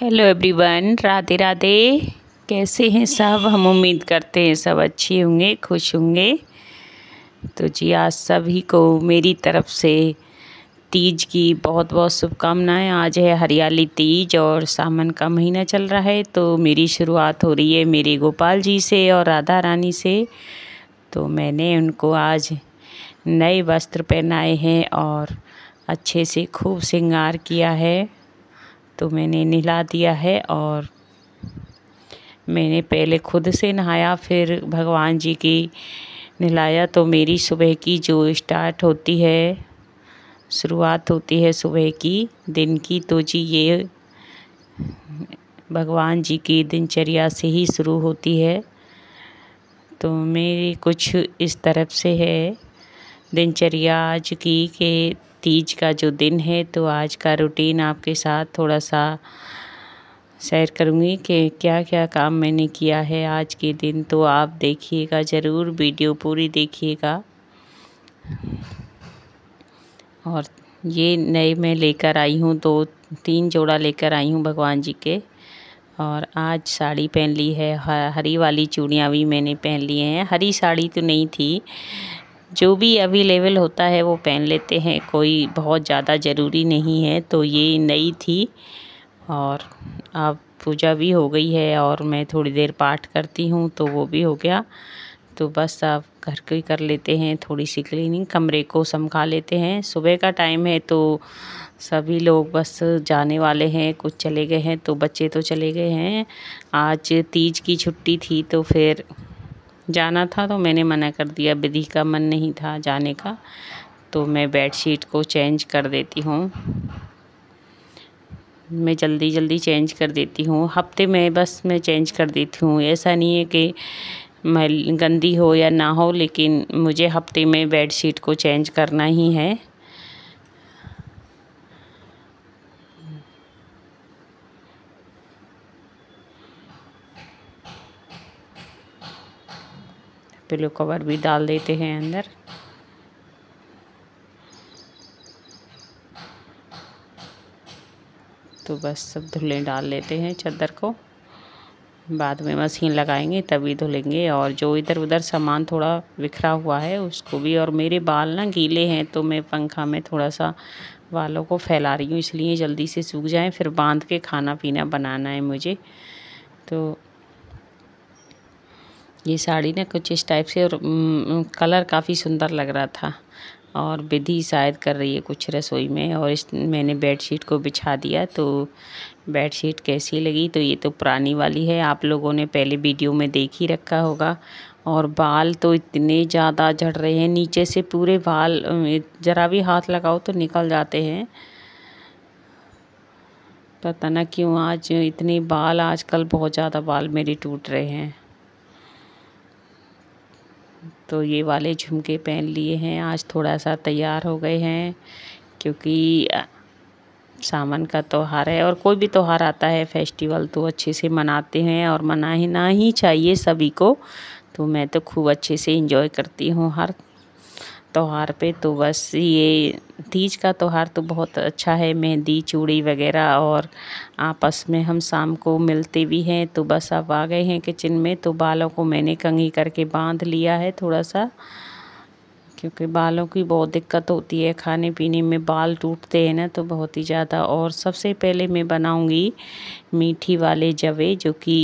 hello everyone Radhe Radhe कैसे हैं सब हम उम्मीद करते हैं सब अच्छे होंगे खुश होंगे तो जी आज सभी को मेरी तरफ से तीज की बहुत बहुत शुभकामनाएं आज है हरियाली तीज और सामन का महीना चल रहा है तो मेरी शुरुआत हो रही है मेरे गोपाल जी से और राधा रानी से तो मैंने उनको आज नए वस्त्र पहनाए हैं और अच्छे से खूब श्रृंगार किया है तो मैंने नहला दिया है और मैंने पहले खुद से नहाया फिर भगवान जी की नहलाया तो मेरी सुबह की जो स्टार्ट होती है शुरुआत होती है सुबह की दिन की तो जी ये भगवान जी की दिनचर्या से ही शुरू होती है तो मेरी कुछ इस तरफ से है दिनचर्या आज की कि तीज का जो दिन है तो आज का रूटीन आपके साथ थोड़ा सा शेयर करूँगी कि क्या क्या काम मैंने किया है आज के दिन तो आप देखिएगा ज़रूर वीडियो पूरी देखिएगा और ये नए मैं लेकर आई हूँ दो तीन जोड़ा लेकर आई हूँ भगवान जी के और आज साड़ी पहन ली है हरी वाली चूड़ियाँ भी मैंने पहन ली हैं हरी साड़ी तो नहीं थी जो भी अवेलेबल होता है वो पहन लेते हैं कोई बहुत ज़्यादा ज़रूरी नहीं है तो ये नई थी और अब पूजा भी हो गई है और मैं थोड़ी देर पाठ करती हूँ तो वो भी हो गया तो बस आप घर ही कर लेते हैं थोड़ी सी क्लीनिंग कमरे को समखा लेते हैं सुबह का टाइम है तो सभी लोग बस जाने वाले हैं कुछ चले गए हैं तो बच्चे तो चले गए हैं आज तीज की छुट्टी थी तो फिर जाना था तो मैंने मना कर दिया विधि का मन नहीं था जाने का तो मैं बेडशीट को चेंज कर देती हूँ मैं जल्दी जल्दी चेंज कर देती हूँ हफ्ते में बस मैं चेंज कर देती हूँ ऐसा नहीं है कि मैं गंदी हो या ना हो लेकिन मुझे हफ्ते में बेडशीट को चेंज करना ही है पिलो कवर भी डाल देते हैं अंदर तो बस सब धुलें डाल लेते हैं चादर को बाद में मशीन लगाएंगे तभी धुलेंगे और जो इधर उधर सामान थोड़ा बिखरा हुआ है उसको भी और मेरे बाल ना गीले हैं तो मैं पंखा में थोड़ा सा बालों को फैला रही हूँ इसलिए जल्दी से सूख जाएं फिर बांध के खाना पीना बनाना है मुझे तो ये साड़ी ना कुछ इस टाइप से और कलर काफ़ी सुंदर लग रहा था और विधि शायद कर रही है कुछ रसोई में और इस मैंने बेडशीट को बिछा दिया तो बेडशीट कैसी लगी तो ये तो पुरानी वाली है आप लोगों ने पहले वीडियो में देख ही रखा होगा और बाल तो इतने ज़्यादा झड़ रहे हैं नीचे से पूरे बाल ज़रा भी हाथ लगाओ तो निकल जाते हैं पता ना क्यों आज इतने बाल आजकल बहुत ज़्यादा बाल मेरे टूट रहे हैं तो ये वाले झुमके पहन लिए हैं आज थोड़ा सा तैयार हो गए हैं क्योंकि सावन का त्यौहार है और कोई भी त्यौहार आता है फेस्टिवल तो अच्छे से मनाते हैं और मनाना ही चाहिए सभी को तो मैं तो खूब अच्छे से इंजॉय करती हूँ हर त्यौहार पे तो बस ये तीज का त्यौहार तो बहुत अच्छा है मेहंदी चूड़ी वगैरह और आपस में हम शाम को मिलते भी हैं तो बस अब आ गए हैं किचन में तो बालों को मैंने कंघी करके बांध लिया है थोड़ा सा क्योंकि बालों की बहुत दिक्कत होती है खाने पीने में बाल टूटते हैं ना तो बहुत ही ज़्यादा और सबसे पहले मैं बनाऊँगी मीठी वाले जवे जो कि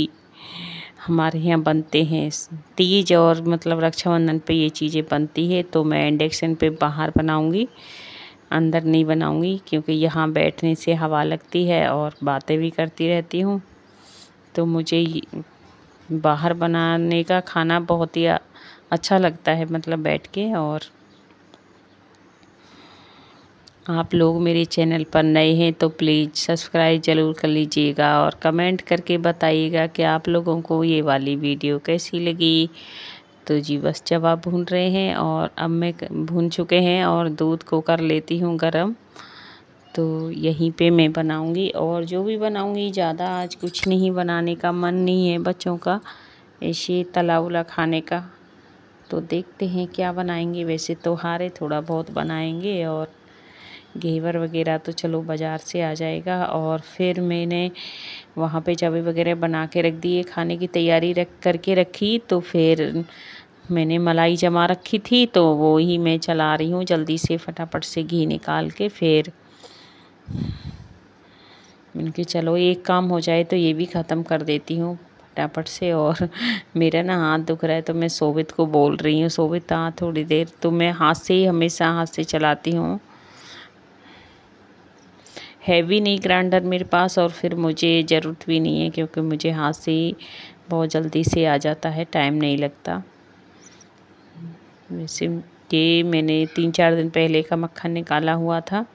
हमारे यहाँ बनते हैं तीज और मतलब रक्षाबंधन पे ये चीज़ें बनती है तो मैं इंडक्शन पे बाहर बनाऊँगी अंदर नहीं बनाऊँगी क्योंकि यहाँ बैठने से हवा लगती है और बातें भी करती रहती हूँ तो मुझे बाहर बनाने का खाना बहुत ही अच्छा लगता है मतलब बैठ के और आप लोग मेरे चैनल पर नए हैं तो प्लीज़ सब्सक्राइब ज़रूर कर लीजिएगा और कमेंट करके बताइएगा कि आप लोगों को ये वाली वीडियो कैसी लगी तो जी बस जब आप भून रहे हैं और अब मैं भून चुके हैं और दूध को कर लेती हूँ गरम तो यहीं पे मैं बनाऊँगी और जो भी बनाऊँगी ज़्यादा आज कुछ नहीं बनाने का मन नहीं है बच्चों का ऐसे तला उला खाने का तो देखते हैं क्या बनाएंगे वैसे तो हारे थोड़ा बहुत बनाएंगे और घेवर वगैरह तो चलो बाज़ार से आ जाएगा और फिर मैंने वहाँ पे चावल वगैरह बना के रख दिए खाने की तैयारी रख करके रखी तो फिर मैंने मलाई जमा रखी थी तो वो ही मैं चला रही हूँ जल्दी से फटाफट से घी निकाल के फिर इनके चलो एक काम हो जाए तो ये भी ख़त्म कर देती हूँ फटाफट से और मेरा ना हाथ दुख रहा है तो मैं सोबित को बोल रही हूँ सोबित हाँ थोड़ी देर तो मैं हाथ से ही हमेशा हाथ से चलाती हूँ हैवी नहीं ग्राइंडर मेरे पास और फिर मुझे ज़रूरत भी नहीं है क्योंकि मुझे हाथ से ही बहुत जल्दी से आ जाता है टाइम नहीं लगता वैसे ये मैंने तीन चार दिन पहले का मक्खन निकाला हुआ था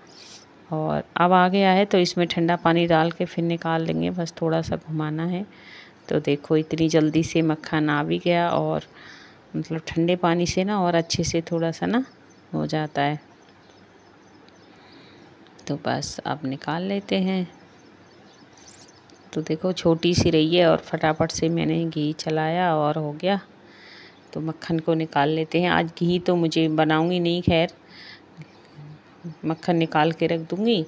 और अब आ गया है तो इसमें ठंडा पानी डाल के फिर निकाल लेंगे बस थोड़ा सा घुमाना है तो देखो इतनी जल्दी से मक्खन आ भी गया और मतलब ठंडे पानी से ना और अच्छे से थोड़ा सा ना हो जाता है तो बस आप निकाल लेते हैं तो देखो छोटी सी रही है और फटाफट से मैंने घी चलाया और हो गया तो मक्खन को निकाल लेते हैं आज घी तो मुझे बनाऊंगी नहीं खैर मक्खन निकाल के रख दूँगी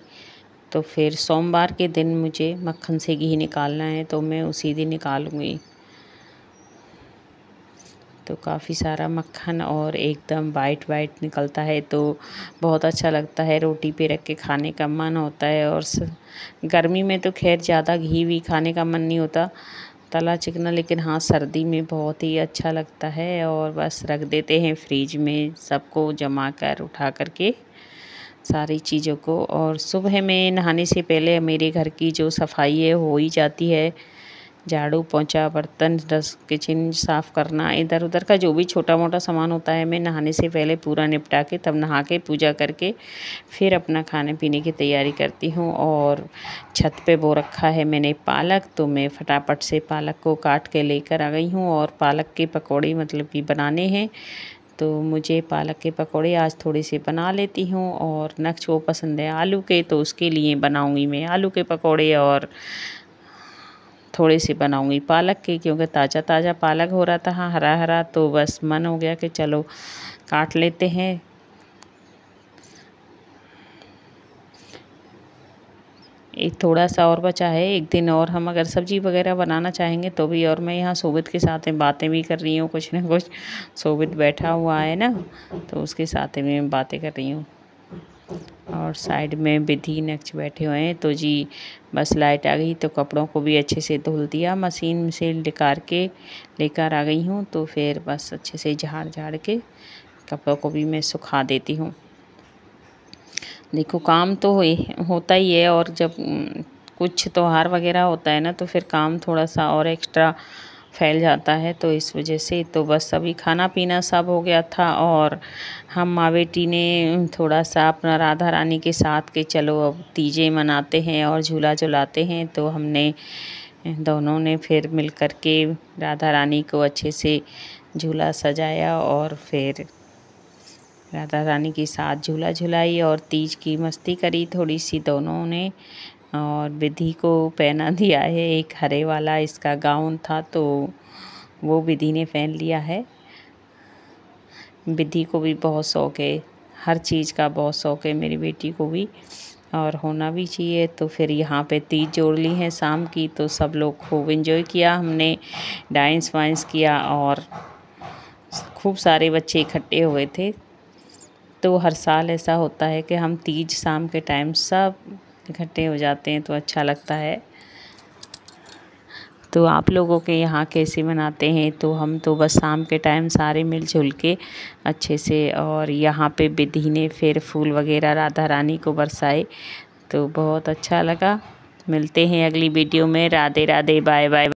तो फिर सोमवार के दिन मुझे मक्खन से घी निकालना है तो मैं उसी दिन निकालूँगी तो काफ़ी सारा मक्खन और एकदम वाइट वाइट निकलता है तो बहुत अच्छा लगता है रोटी पे रख के खाने का मन होता है और गर्मी में तो खैर ज़्यादा घी भी खाने का मन नहीं होता तला चिकना लेकिन हाँ सर्दी में बहुत ही अच्छा लगता है और बस रख देते हैं फ्रिज में सबको जमा कर उठा करके सारी चीज़ों को और सुबह में नहाने से पहले मेरे घर की जो सफाई है हो ही जाती है झाड़ू पोंछा बर्तन डस्ट किचन साफ़ करना इधर उधर का जो भी छोटा मोटा सामान होता है मैं नहाने से पहले पूरा निपटा के तब नहा के पूजा करके फिर अपना खाने पीने की तैयारी करती हूँ और छत पे बो रखा है मैंने पालक तो मैं फटाफट से पालक को काट के लेकर आ गई हूँ और पालक के पकौड़े मतलब कि बनाने हैं तो मुझे पालक के पकौड़े आज थोड़े से बना लेती हूँ और नक्श वो पसंद है आलू के तो उसके लिए बनाऊँगी मैं आलू के पकौड़े और थोड़ी सी बनाऊंगी पालक की क्योंकि ताज़ा ताज़ा पालक हो रहा था हाँ, हरा हरा तो बस मन हो गया कि चलो काट लेते हैं एक थोड़ा सा और बचा है एक दिन और हम अगर सब्ज़ी वगैरह बनाना चाहेंगे तो भी और मैं यहाँ सोबित के साथ में बातें भी कर रही हूँ कुछ ना कुछ सोबित बैठा हुआ है ना तो उसके साथ में बातें कर रही हूँ और साइड में विधि नक्श बैठे हुए हैं तो जी बस लाइट आ गई तो कपड़ों को भी अच्छे से धुल दिया मशीन से निकार के लेकर आ गई हूँ तो फिर बस अच्छे से झाड़ झाड़ के कपड़ों को भी मैं सुखा देती हूँ देखो काम तो होता ही है और जब कुछ त्यौहार वगैरह होता है ना तो फिर काम थोड़ा सा और एक्स्ट्रा फैल जाता है तो इस वजह से तो बस अभी खाना पीना सब हो गया था और हम माँ बेटी ने थोड़ा सा अपना राधा रानी के साथ के चलो अब तीजे मनाते हैं और झूला झुलाते हैं तो हमने दोनों ने फिर मिल के राधा रानी को अच्छे से झूला सजाया और फिर राधा रानी के साथ झूला झुलाई और तीज की मस्ती करी थोड़ी सी दोनों ने और विधि को पहना दिया है एक हरे वाला इसका गाउन था तो वो विधि ने पहन लिया है विधि को भी बहुत शौक है हर चीज़ का बहुत शौक है मेरी बेटी को भी और होना भी चाहिए तो फिर यहाँ पे तीज जोड़ ली है शाम की तो सब लोग खूब इन्जॉय किया हमने डांस वाइंस किया और खूब सारे बच्चे इकट्ठे हुए थे तो हर साल ऐसा होता है कि हम तीज शाम के टाइम सब इकट्ठे हो जाते हैं तो अच्छा लगता है तो आप लोगों के यहाँ कैसे मनाते हैं तो हम तो बस शाम के टाइम सारे मिलजुल के अच्छे से और यहाँ पे विधि ने फिर फूल वगैरह राधा रानी को बरसाए तो बहुत अच्छा लगा मिलते हैं अगली वीडियो में राधे राधे बाय बाय